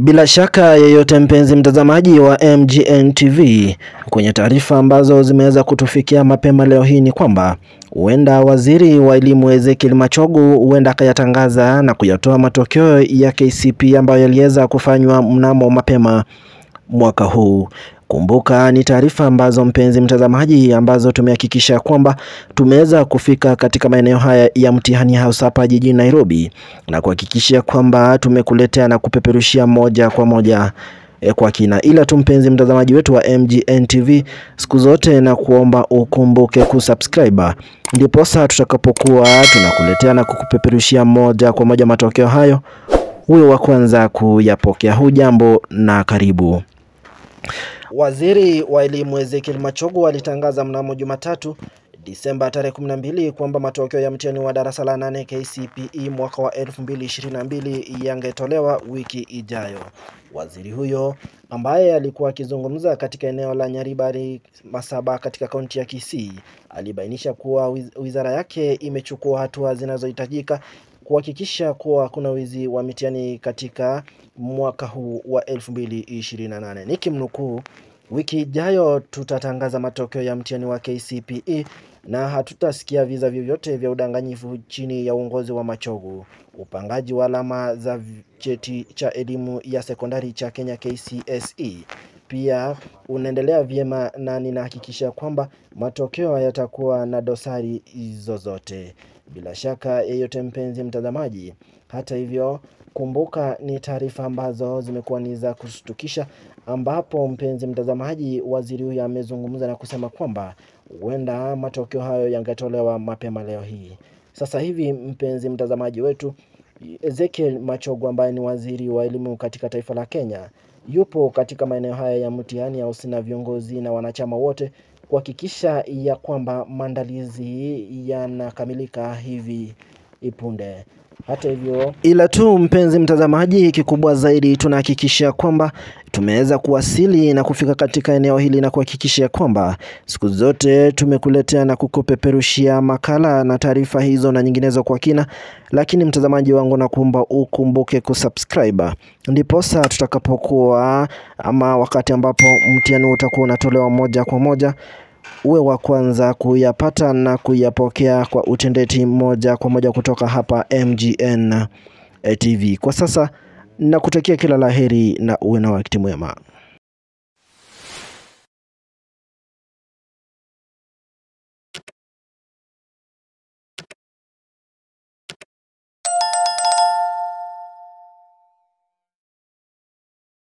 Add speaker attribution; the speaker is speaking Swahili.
Speaker 1: Bila shaka yeyote, mpenzi mtazamaji wa MGN TV, kwenye taarifa ambazo zimeweza kutufikia mapema leo hii ni kwamba huenda waziri wa elimu Ezekiel Machogu huenda akayatangaza na kuyatoa matokeo ya KCPE ambayo yaliweza kufanywa mnamo mapema mwaka huu. Kumbuka ni taarifa ambazo mpenzi mtazamaji, ambazo tumehakikisha kwamba tumeweza kufika katika maeneo haya ya Mtihani House hapa jijini Nairobi na kuhakikishia kwamba tumekuletea na kupeperushia moja kwa moja e, kwa kina, ila tu mpenzi mtazamaji wetu wa MGN TV, siku zote na kuomba ukumbuke kusubscribe, sasa tutakapokuwa tunakuletea na kukupeperushia moja kwa moja matokeo hayo, huyo wa kwanza kuyapokea. Hujambo na karibu. Waziri wa elimu Ezekiel Machogu alitangaza mnamo Jumatatu Disemba tarehe 12 kwamba matokeo ya mtihani wa darasa la 8 KCPE mwaka wa 2022 yangetolewa wiki ijayo. Waziri huyo ambaye alikuwa akizungumza katika eneo la Nyaribari Masaba katika kaunti ya Kisii alibainisha kuwa wizara yake imechukua hatua zinazohitajika kuhakikisha kuwa kuna wizi wa mitihani katika mwaka huu wa 2028. Nikimnukuu, wiki ijayo tutatangaza matokeo ya mtihani wa KCPE na hatutasikia visa vyovyote vya udanganyifu chini ya uongozi wa Machogu. Upangaji wa alama za cheti cha elimu ya sekondari cha Kenya KCSE pia unaendelea vyema, na ninahakikisha kwamba matokeo hayatakuwa na dosari zozote bila shaka yeyote, mpenzi mtazamaji. Hata hivyo, kumbuka ni taarifa ambazo zimekuwa ni za kushtukisha, ambapo mpenzi mtazamaji, waziri huyo amezungumza na kusema kwamba huenda matokeo hayo yangetolewa mapema leo hii. Sasa hivi, mpenzi mtazamaji wetu, Ezekiel Machogu ambaye ni waziri wa elimu katika taifa la Kenya yupo katika maeneo haya ya mtihani au sina viongozi na wanachama wote kuhakikisha ya kwamba maandalizi yanakamilika hivi ipunde. Hata hivyo, ila tu mpenzi mtazamaji, kikubwa zaidi tunahakikisha kwamba tumeweza kuwasili na kufika katika eneo hili na kuhakikisha kwamba siku zote tumekuletea na kukupeperushia makala na taarifa hizo na nyinginezo kwa kina. Lakini mtazamaji wangu, nakuomba ukumbuke kusubscribe, ndiposa tutakapokuwa ama wakati ambapo mtihani utakuwa unatolewa moja kwa moja uwe wa kwanza kuyapata na kuyapokea kwa utendeti moja kwa moja kutoka hapa MGN eh, TV. Kwa sasa nakutakia kila laheri na uwe na wakati mwema.